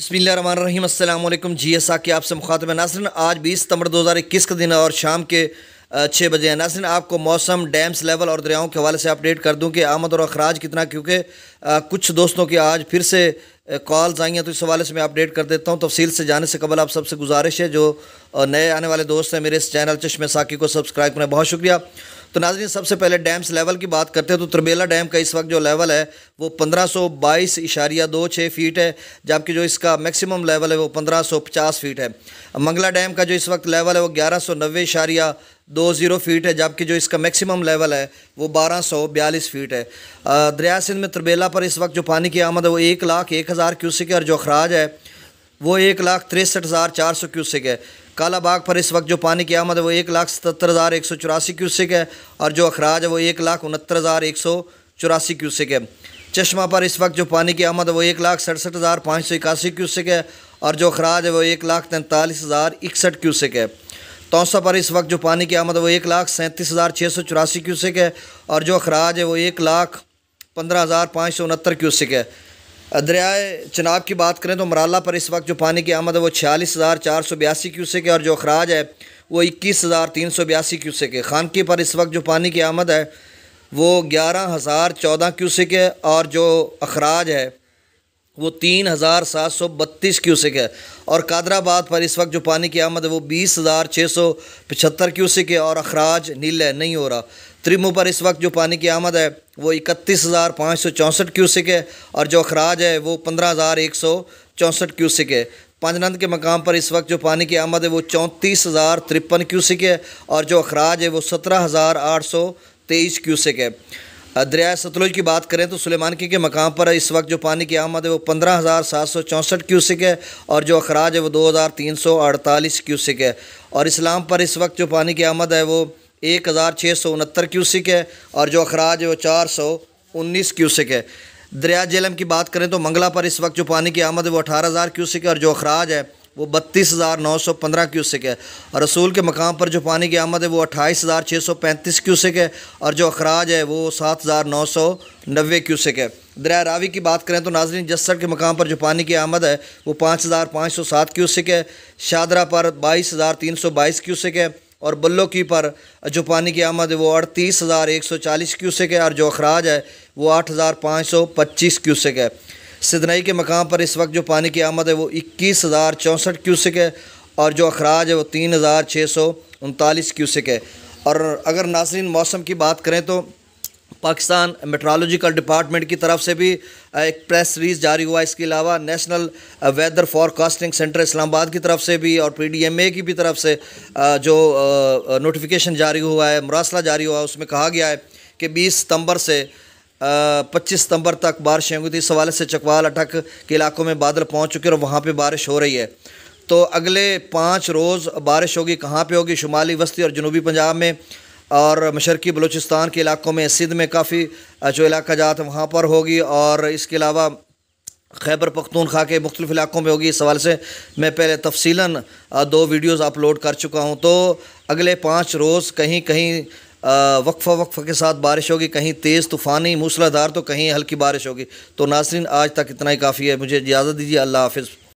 बसमीम अल्लाम G S आके आपसे मुखातब नासन आज बीस सितंबर दो हज़ार इक्कीस का दिन है और शाम के छः बजे हैं नासन आपको मौसम डैम्स लेवल और दरियाओं के हवाले से अपडेट कर दूं कि आमद और अखराज कितना क्योंकि कुछ दोस्तों की आज फिर से कॉल्स आई हैं तो इस हवाले से मैं अपडेट कर देता हूँ तफसील से जाने से कबल आप सबसे गुजारिश है जो नए आने वाले दोस्त हैं मेरे इस चैनल चश्मे साकी को सब्सक्राइब करना बहुत शुक्रिया तो नाजरीन सबसे पहले डैम्स लेवल की बात करते हैं तो त्रबेला डैम का इस वक्त जो लेवल है वो पंद्रह सौ बाईस इशारिया दो छः फीट है जबकि जो इसका मैक्सिमम लेवल है वो पंद्रह सौ पचास फीट है मंगला डैम का जो इस वक्त लेवल है वो ग्यारह सौ नब्बे इशारिया दो ज़ीरो फीट है जबकि जो इसका मैक्सिमम लेवल है वो बारह सौ बयालीस फीट है दरिया सिंध में तरबेला पर इस वक्त जो पानी की आमद है वो एक लाख एक हज़ार क्यूसिक है और जो अखराज है वो एक लाख तिरसठ हज़ार चार सौ क्यूसिक है काला बाग पर इस वक्त जो पानी की आमद है वो एक लाख सतर हज़ार एक सौ चौरासी क्यूसिक है और जो अखराज है वो एक लाख उनहत्तर हज़ार एक सौ चौरासी क्यूसिक है चश्मा पर इस वक्त जो पानी की आमद है वो एक लाख सड़सठ हज़ार पाँच सौ इक्यासी क्यूसिक है और जो अखराज है वो एक लाख तैंतालीस हज़ार इकसठ क्यूसिक है तोसा पर इस वक्त जो पानी की आमद है वो एक लाख सैंतीस हज़ार छः सौ चौरासी क्यूसिक है और जो अखराज है वो एक लाख पंद्रह हज़ार पाँच सौ उनहत्तर क्यूसिक है दरियाए चनाब की बात करें तो मराला पर इस वक्त जो पानी की आमद है वो छियालीस हज़ार चार सौ बयासी क्यूसिक है और जो अखराज है वो इक्कीस हज़ार तीन सौ बयासी क्यूसिक है खानकी पर इस वक्त जो पानी की आमद है वो ग्यारह हज़ार चौदह क्यूसिक है और जो अखराज है वो तीन हज़ार सात सौ बत्तीस क्यूसिक है और कादराबाद पर इस वक्त जो पानी की आमद है वो बीस हज़ार छः सौ पचहत्तर क्यूसिक है और अखराज नीले नहीं हो रहा त्रिमु पर इस वक्त जो पानी की आमद है वो इकतीस हज़ार पाँच सौ चौंसठ क्यूसिक है और जो अखराज है वो पंद्रह हज़ार एक सौ चौंसठ क्यूसिक है पंजनंद के मकाम पर इस वक्त जो पानी की आमद है वो चौंतीस हज़ार तिरपन क्यूसिक है और जो अखराज है वो सत्रह हज़ार आठ सौ तेईस क्यूसिक है दरिया सतलुज की बात करें तो की के मकाम पर इस वक्त जो पानी की आमद है वो पंद्रह हज़ार सात सौ चौंसठ क्यूसिक है और जो अखराज है वो दो हज़ार तीन सौ अड़तालीस क्यूसिक है और इस्लाम पर इस वक्त जो पानी की आमद है वो एक हज़ार छः सौ उनहत्तर क्यूसिक है और जो अखराज है वो चार सौ उन्नीस क्यूसिक है दरिया जेलम की बात करें तो मंगला पर इस वक्त जो पानी की आमद है वो अठारह हज़ार क्यूसिक है और जो अखराज है वो बत्तीस हज़ार नौ सौ पंद्रह क्यूसिक है और रसूल के मकाम पर जो पानी की आमद है वो अट्ठाईस हज़ार छः सौ पैंतीस क्यूसिक है और जो अखराज है वो सात हज़ार नौ सौ नबे क्यूसिक है दरिया रावी की बात करें तो नाजरीन जस्सर के मकाम पर जो पानी की आमद है वो पाँच हज़ार पाँच सौ सात क्यूसिक है शादरा पर बाईस हज़ार तीन सौ बाईस क्यूसिक है और बल्लो की पर जो पानी की आमद है वो अड़तीस हज़ार एक सौ चालीस क्यूसिक है और जो अखराज है वो आठ हज़ार पाँच सौ पच्चीस क्यूसिक है सिदनाई के मकाम पर इस वक्त जो पानी की आमद है वो इक्कीस हज़ार चौंसठ क्यूसिक है और जो अखराज है वो तीन हज़ार छः सौ उनतालीस क्यूसिक है और अगर नासरीन मौसम की बात करें तो पाकिस्तान मेट्रोलॉजिकल डिपार्टमेंट की तरफ से भी एक प्रेस रिलीज जारी हुआ इसके अलावा national weather forecasting centre Islamabad की तरफ से भी और पीडीएमए की भी तरफ से जो नोटिफिकेशन जारी हुआ है मुरासला जारी हुआ है उसमें कहा गया है कि 20 सितंबर से पच्चीस सितंबर तक बारिशें होंगी थी इस से चकवाल अटक के इलाकों में बादल पहुँच चुके और वहाँ पर बारिश हो रही है तो अगले पाँच रोज़ बारिश होगी कहाँ पर होगी शुमाली वस्ती और जनूबी पंजाब में और मशरकी बलूचिस्तान के इलाकों में सिंध में काफ़ी जो इलाका जात है वहाँ पर होगी और इसके अलावा खैबर पख्तूनखा के मुख्तलिफ़ इलाकों में होगी इस हवाले से मैं पहले तफसीला दो वीडियोज़ अपलोड कर चुका हूँ तो अगले पाँच रोज़ कहीं कहीं वक्फ़ा वक्फ़ा के साथ बारिश होगी कहीं तेज़ तूफ़ानी मूसलाधार तो कहीं हल्की बारिश होगी तो नासरीन आज तक इतना ही काफ़ी है मुझे इजाज़त दीजिए अल्लाह हाफिज़